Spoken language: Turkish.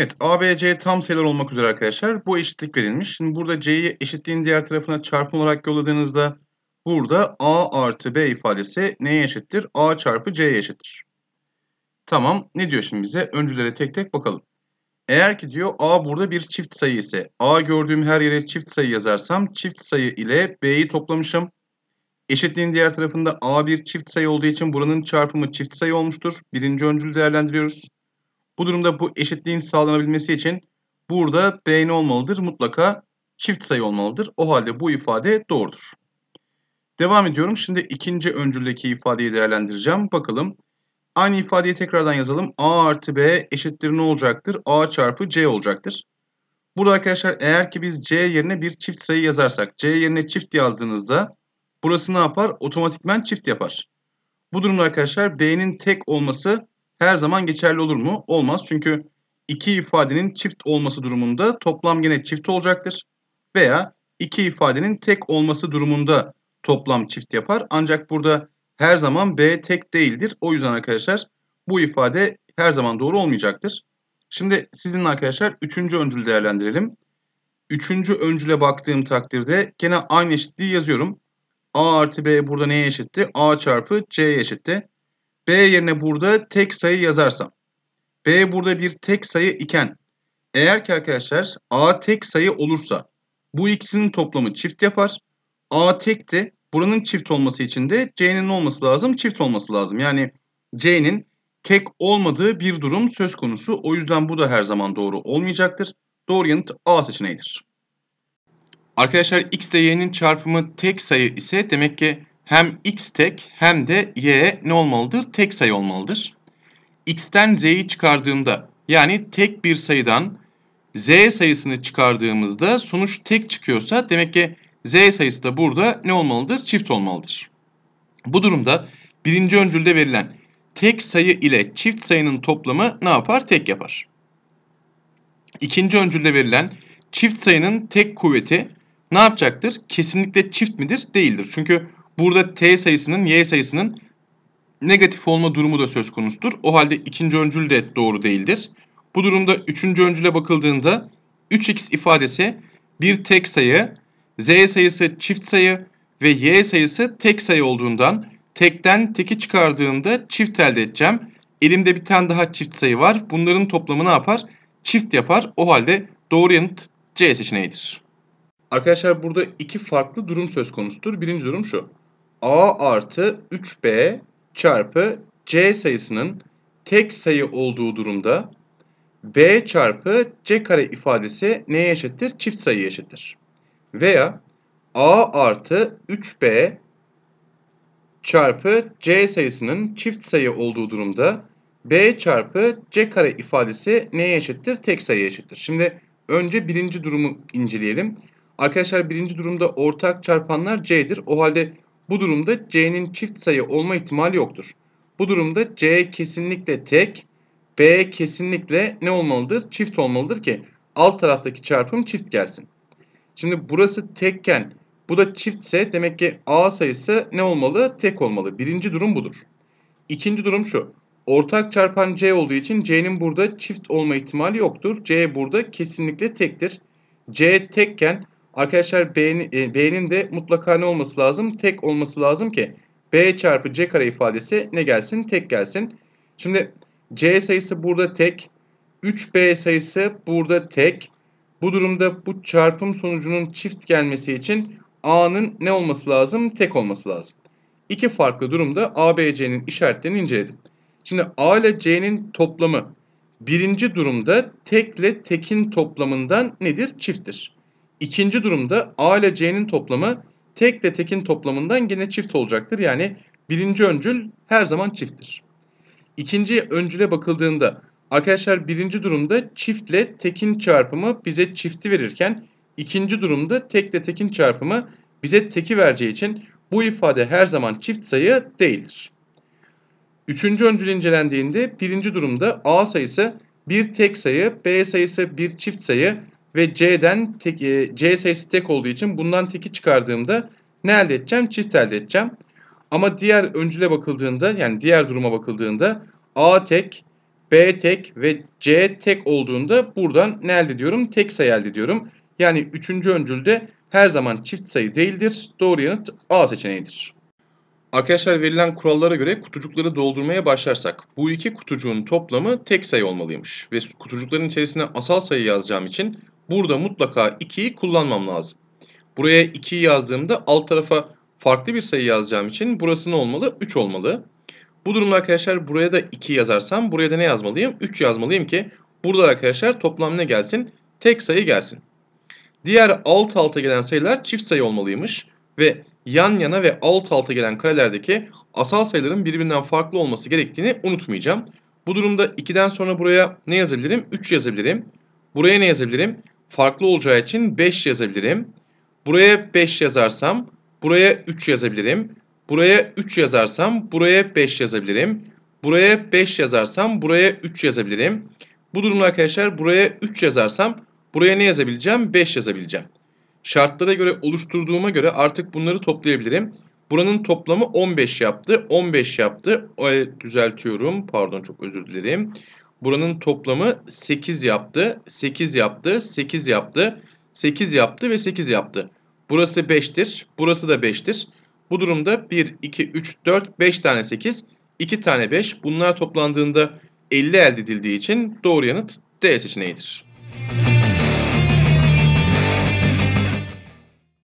Evet ABC tam sayılar olmak üzere arkadaşlar bu eşitlik verilmiş. Şimdi burada C'yi eşitliğin diğer tarafına çarpım olarak yolladığınızda burada A artı B ifadesi neye eşittir? A çarpı C'ye eşittir. Tamam ne diyor şimdi bize? Öncülere tek tek bakalım. Eğer ki diyor A burada bir çift sayı ise A gördüğüm her yere çift sayı yazarsam çift sayı ile B'yi toplamışım. Eşitliğin diğer tarafında A bir çift sayı olduğu için buranın çarpımı çift sayı olmuştur. Birinci öncül değerlendiriyoruz. Bu durumda bu eşitliğin sağlanabilmesi için burada B ne olmalıdır? Mutlaka çift sayı olmalıdır. O halde bu ifade doğrudur. Devam ediyorum. Şimdi ikinci öncüldeki ifadeyi değerlendireceğim. Bakalım. Aynı ifadeyi tekrardan yazalım. A artı B eşittir ne olacaktır? A çarpı C olacaktır. Burada arkadaşlar eğer ki biz C yerine bir çift sayı yazarsak, C yerine çift yazdığınızda burası ne yapar? Otomatikmen çift yapar. Bu durumda arkadaşlar B'nin tek olması her zaman geçerli olur mu? Olmaz çünkü iki ifadenin çift olması durumunda toplam gene çift olacaktır. Veya iki ifadenin tek olması durumunda toplam çift yapar. Ancak burada her zaman B tek değildir. O yüzden arkadaşlar bu ifade her zaman doğru olmayacaktır. Şimdi sizinle arkadaşlar üçüncü öncülü değerlendirelim. Üçüncü öncüle baktığım takdirde gene aynı eşitliği yazıyorum. A artı B burada neye eşitti? A çarpı C'ye eşitti. B yerine burada tek sayı yazarsam. B burada bir tek sayı iken eğer ki arkadaşlar A tek sayı olursa bu ikisinin toplamı çift yapar. A tekti. Buranın çift olması için de C'nin olması lazım? Çift olması lazım. Yani C'nin tek olmadığı bir durum söz konusu. O yüzden bu da her zaman doğru olmayacaktır. Doğru yanıt A seçeneğidir. Arkadaşlar x ile y'nin çarpımı tek sayı ise demek ki hem x tek hem de y ne olmalıdır? Tek sayı olmalıdır. x'ten z'yi çıkardığımda yani tek bir sayıdan z sayısını çıkardığımızda sonuç tek çıkıyorsa demek ki z sayısı da burada ne olmalıdır? Çift olmalıdır. Bu durumda birinci öncülde verilen tek sayı ile çift sayının toplamı ne yapar? Tek yapar. İkinci öncülde verilen çift sayının tek kuvveti ne yapacaktır? Kesinlikle çift midir? Değildir. Çünkü Burada t sayısının y sayısının negatif olma durumu da söz konusudur. O halde ikinci öncül de doğru değildir. Bu durumda üçüncü öncüle bakıldığında 3x ifadesi bir tek sayı, z sayısı çift sayı ve y sayısı tek sayı olduğundan tekten teki çıkardığımda çift elde edeceğim. Elimde bir tane daha çift sayı var. Bunların toplamı ne yapar? Çift yapar. O halde doğru yanıt C seçeneğidir. Arkadaşlar burada iki farklı durum söz konusudur. Birinci durum şu a artı 3b çarpı c sayısının tek sayı olduğu durumda b çarpı c kare ifadesi neye eşittir? Çift sayı eşittir. Veya a artı 3b çarpı c sayısının çift sayı olduğu durumda b çarpı c kare ifadesi neye eşittir? Tek sayı eşittir. Şimdi önce birinci durumu inceleyelim. Arkadaşlar birinci durumda ortak çarpanlar c'dir. O halde bu durumda C'nin çift sayı olma ihtimali yoktur. Bu durumda C kesinlikle tek, B kesinlikle ne olmalıdır? Çift olmalıdır ki alt taraftaki çarpım çift gelsin. Şimdi burası tekken bu da çiftse demek ki A sayısı ne olmalı? Tek olmalı. Birinci durum budur. İkinci durum şu. Ortak çarpan C olduğu için C'nin burada çift olma ihtimali yoktur. C burada kesinlikle tektir. C tekken Arkadaşlar B'nin e, B'nin de mutlaka ne olması lazım? Tek olması lazım ki B çarpı C kare ifadesi ne gelsin? Tek gelsin. Şimdi C sayısı burada tek. 3B sayısı burada tek. Bu durumda bu çarpım sonucunun çift gelmesi için A'nın ne olması lazım? Tek olması lazım. İki farklı durumda A, B, C'nin işaretlerini inceledim. Şimdi A ile C'nin toplamı birinci durumda tekle tekin toplamından nedir? Çifttir. İkinci durumda A ile C'nin toplamı tek de tekin toplamından gene çift olacaktır. Yani birinci öncül her zaman çifttir. İkinci öncüle bakıldığında arkadaşlar birinci durumda çiftle tekin çarpımı bize çifti verirken ikinci durumda tekle tekin çarpımı bize teki vereceği için bu ifade her zaman çift sayı değildir. Üçüncü öncül incelendiğinde birinci durumda A sayısı bir tek sayı, B sayısı bir çift sayı, ve C'den tek, e, C sayısı tek olduğu için bundan teki çıkardığımda ne elde edeceğim? Çift elde edeceğim. Ama diğer öncüle bakıldığında yani diğer duruma bakıldığında A tek, B tek ve C tek olduğunda buradan ne elde ediyorum? Tek sayı elde ediyorum. Yani üçüncü öncülde her zaman çift sayı değildir. Doğru yanıt A seçeneğidir. Arkadaşlar verilen kurallara göre kutucukları doldurmaya başlarsak bu iki kutucuğun toplamı tek sayı olmalıymış. Ve kutucukların içerisine asal sayı yazacağım için burada mutlaka 2'yi kullanmam lazım. Buraya 2'yi yazdığımda alt tarafa farklı bir sayı yazacağım için burası ne olmalı? 3 olmalı. Bu durumda arkadaşlar buraya da 2 yazarsam buraya da ne yazmalıyım? 3 yazmalıyım ki burada arkadaşlar toplam ne gelsin? Tek sayı gelsin. Diğer alt alta gelen sayılar çift sayı olmalıymış ve yan yana ve alt alta gelen karelerdeki asal sayıların birbirinden farklı olması gerektiğini unutmayacağım. Bu durumda 2'den sonra buraya ne yazabilirim? 3 yazabilirim. Buraya ne yazabilirim? farklı olacağı için 5 yazabilirim. Buraya 5 yazarsam buraya 3 yazabilirim. Buraya 3 yazarsam buraya 5 yazabilirim. Buraya 5 yazarsam buraya 3 yazabilirim. Bu durumda arkadaşlar buraya 3 yazarsam buraya ne yazabileceğim? 5 yazabileceğim. Şartlara göre oluşturduğuma göre artık bunları toplayabilirim. Buranın toplamı 15 yaptı. 15 yaptı. E, düzeltiyorum. Pardon çok özür dilerim. Buranın toplamı 8 yaptı. 8 yaptı. 8 yaptı. 8 yaptı ve 8 yaptı. Burası 5'tir. Burası da 5'tir. Bu durumda 1, 2, 3, 4, 5 tane 8, 2 tane 5. Bunlar toplandığında 50 elde edildiği için doğru yanıt D seçeneğidir. Müzik